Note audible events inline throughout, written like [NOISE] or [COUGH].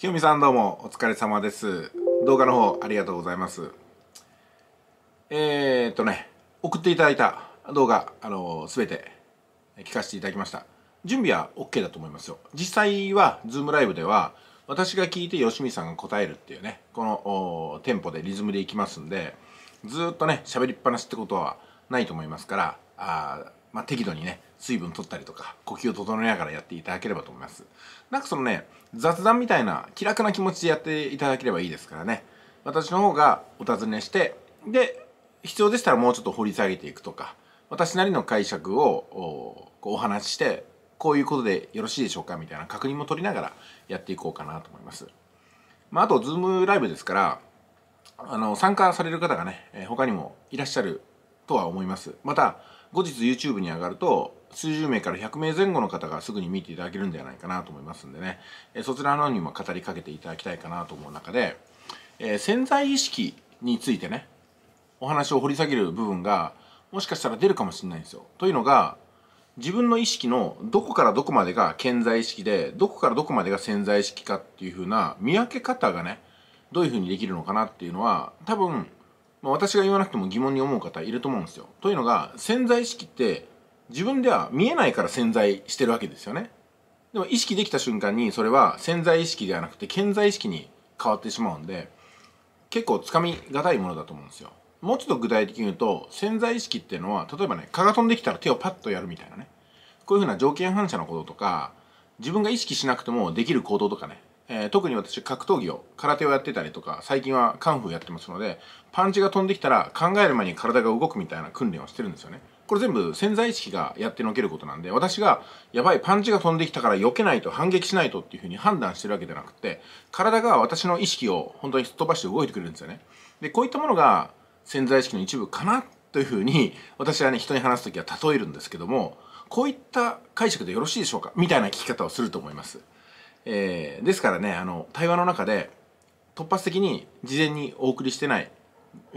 きよみさんどうもお疲れ様です動画の方ありがとうございますえー、っとね送っていただいた動画あの全て聞かせていただきました準備は OK だと思いますよ実際はズームライブでは私が聞いて吉見さんが答えるっていうねこのテンポでリズムでいきますんでずっとね喋りっぱなしってことはないと思いますからあまあ、適度にね水分取ったりとか呼吸を整えながらやっていただければと思いますなんかそのね雑談みたいな気楽な気持ちでやっていただければいいですからね私の方がお尋ねしてで必要でしたらもうちょっと掘り下げていくとか私なりの解釈をお話ししてこういうことでよろしいでしょうかみたいな確認も取りながらやっていこうかなと思います、まあ、あとズームライブですからあの参加される方がね他にもいらっしゃるとは思いますまた後日 YouTube に上がると数十名から100名前後の方がすぐに見ていただけるんではないかなと思いますんでね、えそちらの方にも語りかけていただきたいかなと思う中で、えー、潜在意識についてねお話を掘り下げる部分がもしかしたら出るかもしれないんですよ。というのが自分の意識のどこからどこまでが健在意識でどこからどこまでが潜在意識かっていう風な見分け方がねどういう風にできるのかなっていうのは多分まあ、私が言わなくても疑問に思う方いると思うんですよ。というのが潜在意識って自分では見えないから潜在してるわけですよね。でも意識できた瞬間にそれは潜在意識ではなくて潜在意識に変わってしまうんで結構つかみがたいものだと思うんですよ。もうちょっと具体的に言うと潜在意識っていうのは例えばね蚊が飛んできたら手をパッとやるみたいなねこういうふうな条件反射のこととか自分が意識しなくてもできる行動とかねえー、特に私格闘技を空手をやってたりとか最近はカンフーやってますのでパンチが飛んできたら考える前に体が動くみたいな訓練をしてるんですよねこれ全部潜在意識がやってのけることなんで私がやばいパンチが飛んできたから避けないと反撃しないとっていうふうに判断してるわけじゃなくて体が私の意識を本当にすっ飛ばして動いてくれるんですよねでこういったものが潜在意識の一部かなというふうに私はね人に話す時は例えるんですけどもこういった解釈でよろしいでしょうかみたいな聞き方をすると思いますえー、ですからねあの対話の中で突発的に事前にお送りしてない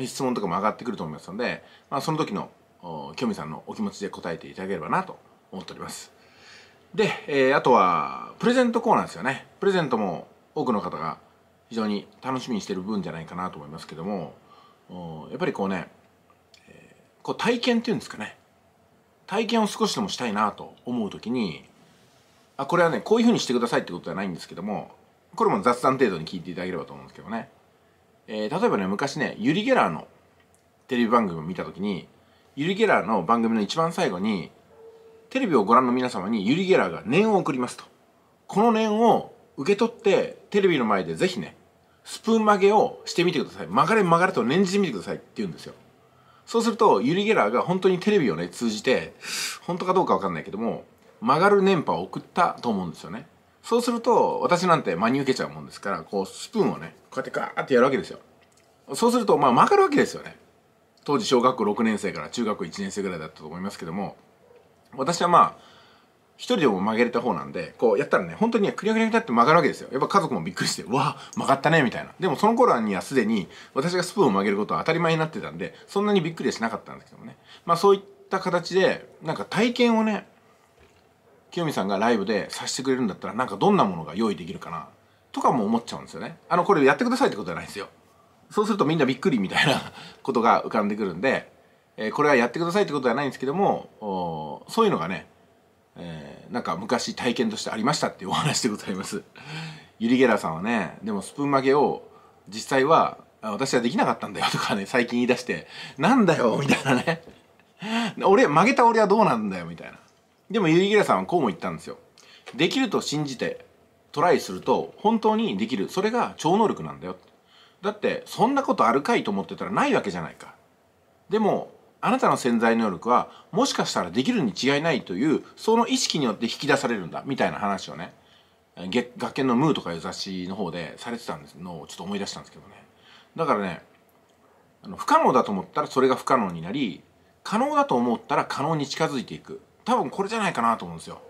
質問とかも上がってくると思いますので、まあ、その時のきょみさんのお気持ちで答えていただければなと思っておりますで、えー、あとはプレゼントコーナーですよねプレゼントも多くの方が非常に楽しみにしてる分じゃないかなと思いますけどもやっぱりこうね、えー、こう体験っていうんですかね体験を少しでもしたいなと思う時にあこれはねこういうふうにしてくださいってことではないんですけどもこれも雑談程度に聞いていただければと思うんですけどね、えー、例えばね昔ねユリ・ゲラーのテレビ番組を見た時にユリ・ゲラーの番組の一番最後にテレビをご覧の皆様にユリ・ゲラーが念を送りますとこの念を受け取ってテレビの前でぜひねスプーン曲げをしてみてください曲がれ曲がれと念じてみてくださいって言うんですよそうするとユリ・ゲラーが本当にテレビをね通じて本当かどうか分かんないけども曲がる電波を送ったと思うんですよねそうすると私なんて真に受けちゃうもんですからこうスプーンをねこうやってガーってやるわけですよそうするとまあ曲がるわけですよね当時小学校6年生から中学校1年生ぐらいだったと思いますけども私はまあ一人でも曲げれた方なんでこうやったらね本当にクリアクリアクリアって曲がるわけですよやっぱ家族もびっくりして「わあ曲がったね」みたいなでもその頃にはすでに私がスプーンを曲げることは当たり前になってたんでそんなにびっくりはしなかったんですけどもねまあそういった形でなんか体験をね清美さんがライブでさしてくれるんだったらなんかどんなものが用意できるかなとかも思っちゃうんですよねあのこれやってくださいってことじゃないんですよそうするとみんなびっくりみたいな [LAUGHS] ことが浮かんでくるんで、えー、これはやってくださいってことじはないんですけどもそういうのがね、えー、なんか昔体験としてありましたっていう [LAUGHS] お話でございますユリ・ゲラーさんはねでもスプーン曲げを実際は私はできなかったんだよ [LAUGHS] とかね最近言い出してなんだよみたいなね俺曲げた俺はどうなんだよみたいなでも、ユリギラさんはこうも言ったんですよ。できると信じて、トライすると、本当にできる。それが超能力なんだよ。だって、そんなことあるかいと思ってたらないわけじゃないか。でも、あなたの潜在能力は、もしかしたらできるに違いないという、その意識によって引き出されるんだ、みたいな話をね、学研のムーとかいう雑誌の方でされてたんですのをちょっと思い出したんですけどね。だからね、あの不可能だと思ったらそれが不可能になり、可能だと思ったら可能に近づいていく。多分これじゃないかなと思うんですよ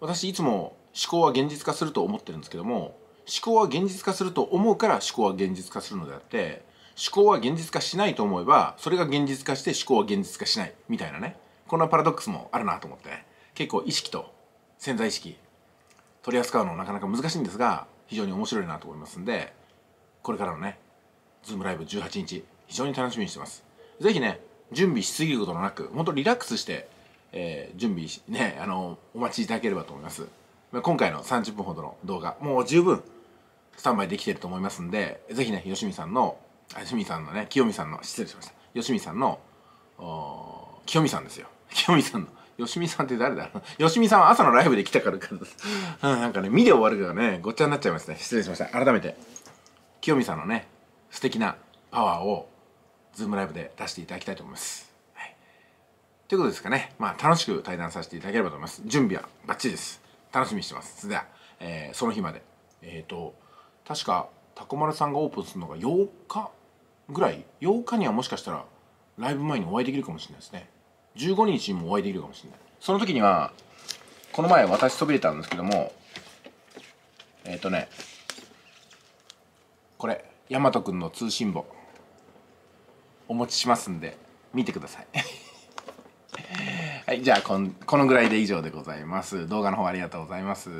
私いつも思考は現実化すると思ってるんですけども思考は現実化すると思うから思考は現実化するのであって思考は現実化しないと思えばそれが現実化して思考は現実化しないみたいなねこんなパラドックスもあるなと思ってね結構意識と潜在意識取り扱うのなかなか難しいんですが非常に面白いなと思いますんでこれからのねズームライブ18日非常に楽しみにしてます是非ね準備しすぎることのなく本当リラックスしてえー、準備ね、あの、お待ちいただければと思います。今回の30分ほどの動画、もう十分スタンバイできていると思いますんで、ぜひね、よしみさんの、あ、よしみさんのね、清美さんの、失礼しました。よしみさんの、清美さんですよ。[LAUGHS] 清美さんの。よしみさんって誰だろうよしみさんは朝のライブで来たからかな [LAUGHS] んかね、見で終わるからね、ごっちゃになっちゃいますね。失礼しました。改めて、清美さんのね、素敵なパワーを、ズームライブで出していただきたいと思います。ということですかね、まあ、楽しく対談させていただければと思います。準備はバッチリです。楽しみにしてます。それでは、えー、その日まで。えっ、ー、と、確か、タコマルさんがオープンするのが8日ぐらい、8日にはもしかしたら、ライブ前にお会いできるかもしれないですね。15日にもお会いできるかもしれない。その時には、この前私そびれたんですけども、えっ、ー、とね、これ、ヤマトくんの通信簿、お持ちしますんで、見てください。はい、じゃあこんこのぐらいで以上でございます。動画の方ありがとうございます。